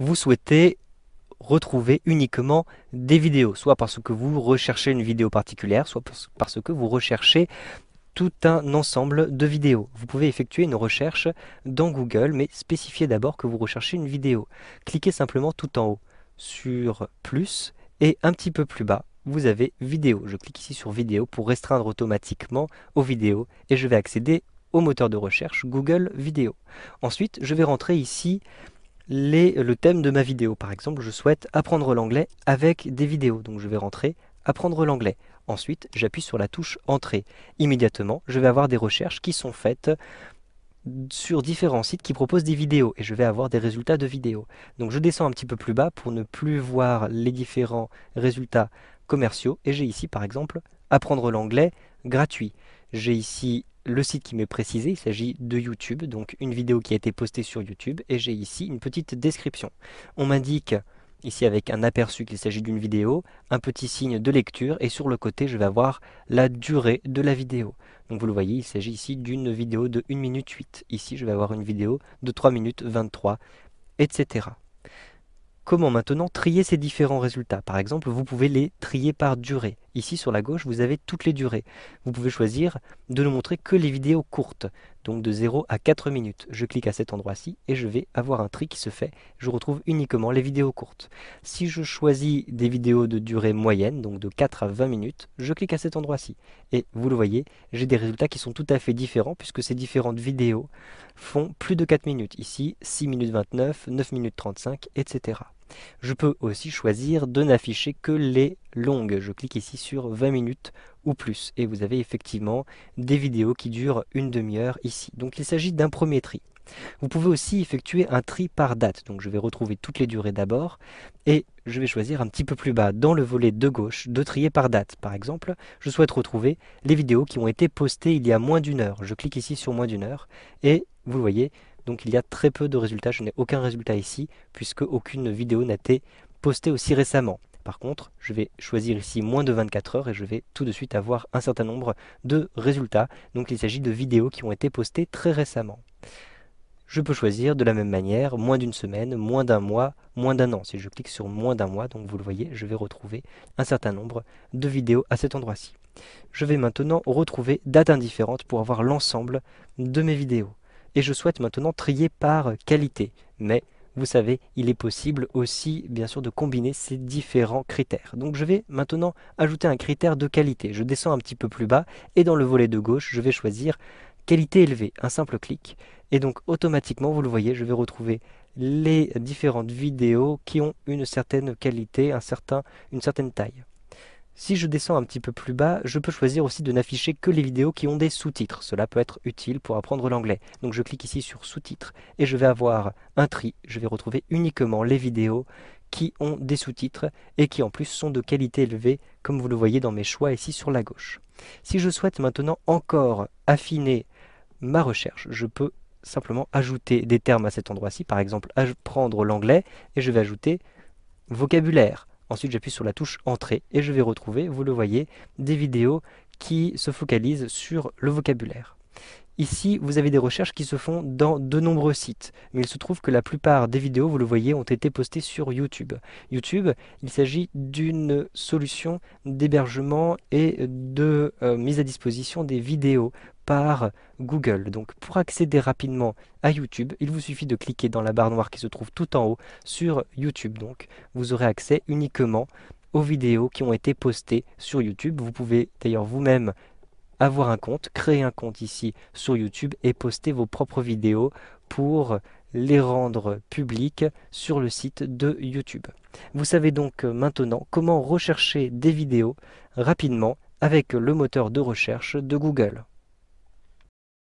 vous souhaitez retrouver uniquement des vidéos, soit parce que vous recherchez une vidéo particulière, soit parce que vous recherchez tout un ensemble de vidéos. Vous pouvez effectuer une recherche dans Google, mais spécifiez d'abord que vous recherchez une vidéo. Cliquez simplement tout en haut sur plus et un petit peu plus bas, vous avez vidéo. Je clique ici sur vidéo pour restreindre automatiquement aux vidéos et je vais accéder au moteur de recherche Google Vidéo. Ensuite, je vais rentrer ici euh, le thème de ma vidéo. Par exemple, je souhaite apprendre l'anglais avec des vidéos. Donc je vais rentrer apprendre l'anglais. Ensuite, j'appuie sur la touche Entrée. Immédiatement, je vais avoir des recherches qui sont faites sur différents sites qui proposent des vidéos et je vais avoir des résultats de vidéos. Donc je descends un petit peu plus bas pour ne plus voir les différents résultats commerciaux et j'ai ici par exemple apprendre l'anglais gratuit. J'ai ici le site qui m'est précisé, il s'agit de YouTube, donc une vidéo qui a été postée sur YouTube, et j'ai ici une petite description. On m'indique ici avec un aperçu qu'il s'agit d'une vidéo, un petit signe de lecture, et sur le côté je vais avoir la durée de la vidéo. Donc vous le voyez, il s'agit ici d'une vidéo de 1 minute 8. Ici je vais avoir une vidéo de 3 minutes 23, etc. Comment maintenant trier ces différents résultats Par exemple, vous pouvez les trier par durée. Ici, sur la gauche, vous avez toutes les durées. Vous pouvez choisir de ne montrer que les vidéos courtes, donc de 0 à 4 minutes. Je clique à cet endroit-ci et je vais avoir un tri qui se fait. Je retrouve uniquement les vidéos courtes. Si je choisis des vidéos de durée moyenne, donc de 4 à 20 minutes, je clique à cet endroit-ci. Et vous le voyez, j'ai des résultats qui sont tout à fait différents puisque ces différentes vidéos font plus de 4 minutes. Ici, 6 minutes 29, 9 minutes 35, etc. Je peux aussi choisir de n'afficher que les longues. Je clique ici sur 20 minutes ou plus et vous avez effectivement des vidéos qui durent une demi-heure ici. Donc il s'agit d'un premier tri. Vous pouvez aussi effectuer un tri par date. Donc je vais retrouver toutes les durées d'abord et je vais choisir un petit peu plus bas dans le volet de gauche de trier par date. Par exemple, je souhaite retrouver les vidéos qui ont été postées il y a moins d'une heure. Je clique ici sur moins d'une heure et vous voyez, donc il y a très peu de résultats, je n'ai aucun résultat ici, puisque aucune vidéo n'a été postée aussi récemment. Par contre, je vais choisir ici moins de 24 heures et je vais tout de suite avoir un certain nombre de résultats. Donc il s'agit de vidéos qui ont été postées très récemment. Je peux choisir de la même manière moins d'une semaine, moins d'un mois, moins d'un an. Si je clique sur moins d'un mois, donc vous le voyez, je vais retrouver un certain nombre de vidéos à cet endroit-ci. Je vais maintenant retrouver date indifférente pour avoir l'ensemble de mes vidéos et je souhaite maintenant trier par qualité. Mais vous savez, il est possible aussi, bien sûr, de combiner ces différents critères. Donc je vais maintenant ajouter un critère de qualité. Je descends un petit peu plus bas et dans le volet de gauche, je vais choisir qualité élevée, un simple clic. Et donc automatiquement, vous le voyez, je vais retrouver les différentes vidéos qui ont une certaine qualité, un certain, une certaine taille. Si je descends un petit peu plus bas, je peux choisir aussi de n'afficher que les vidéos qui ont des sous-titres. Cela peut être utile pour apprendre l'anglais. Donc je clique ici sur sous-titres et je vais avoir un tri. Je vais retrouver uniquement les vidéos qui ont des sous-titres et qui en plus sont de qualité élevée comme vous le voyez dans mes choix ici sur la gauche. Si je souhaite maintenant encore affiner ma recherche, je peux simplement ajouter des termes à cet endroit-ci. Par exemple, Apprendre l'anglais et je vais ajouter vocabulaire Ensuite, j'appuie sur la touche Entrée et je vais retrouver, vous le voyez, des vidéos qui se focalisent sur le vocabulaire. Ici, vous avez des recherches qui se font dans de nombreux sites, mais il se trouve que la plupart des vidéos, vous le voyez, ont été postées sur YouTube. YouTube, il s'agit d'une solution d'hébergement et de euh, mise à disposition des vidéos par Google. Donc pour accéder rapidement à YouTube, il vous suffit de cliquer dans la barre noire qui se trouve tout en haut sur YouTube. Donc vous aurez accès uniquement aux vidéos qui ont été postées sur YouTube. Vous pouvez d'ailleurs vous-même avoir un compte, créer un compte ici sur YouTube et poster vos propres vidéos pour les rendre publiques sur le site de YouTube. Vous savez donc euh, maintenant comment rechercher des vidéos rapidement avec le moteur de recherche de Google.